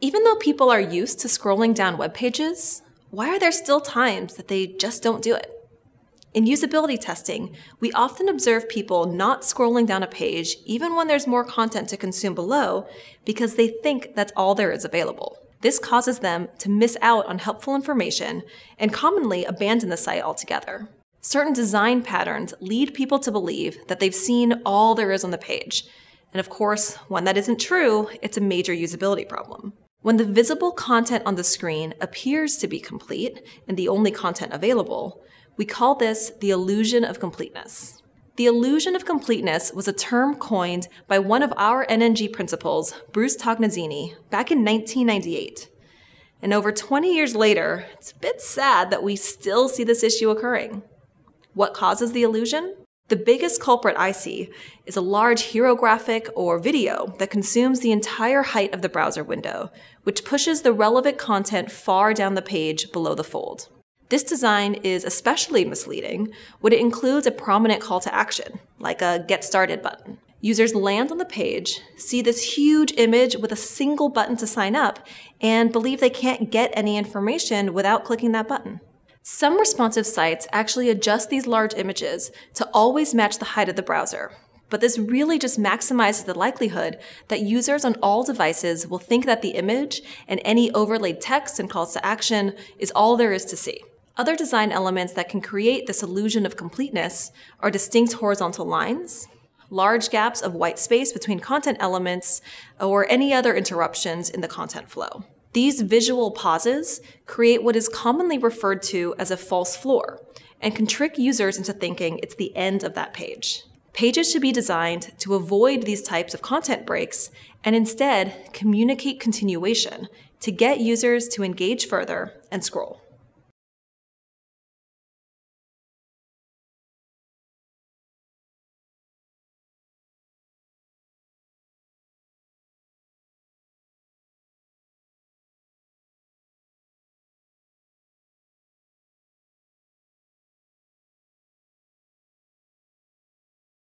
Even though people are used to scrolling down web pages, why are there still times that they just don't do it? In usability testing, we often observe people not scrolling down a page even when there's more content to consume below because they think that's all there is available. This causes them to miss out on helpful information and commonly abandon the site altogether. Certain design patterns lead people to believe that they've seen all there is on the page. And of course, when that isn't true, it's a major usability problem. When the visible content on the screen appears to be complete and the only content available, we call this the illusion of completeness. The illusion of completeness was a term coined by one of our NNG principals, Bruce Tognazzini, back in 1998. And over 20 years later, it's a bit sad that we still see this issue occurring. What causes the illusion? The biggest culprit I see is a large hero graphic or video that consumes the entire height of the browser window, which pushes the relevant content far down the page below the fold. This design is especially misleading when it includes a prominent call to action, like a Get Started button. Users land on the page, see this huge image with a single button to sign up, and believe they can't get any information without clicking that button. Some responsive sites actually adjust these large images to always match the height of the browser. But this really just maximizes the likelihood that users on all devices will think that the image and any overlaid text and calls to action is all there is to see. Other design elements that can create this illusion of completeness are distinct horizontal lines, large gaps of white space between content elements, or any other interruptions in the content flow. These visual pauses create what is commonly referred to as a false floor and can trick users into thinking it's the end of that page. Pages should be designed to avoid these types of content breaks and instead communicate continuation to get users to engage further and scroll.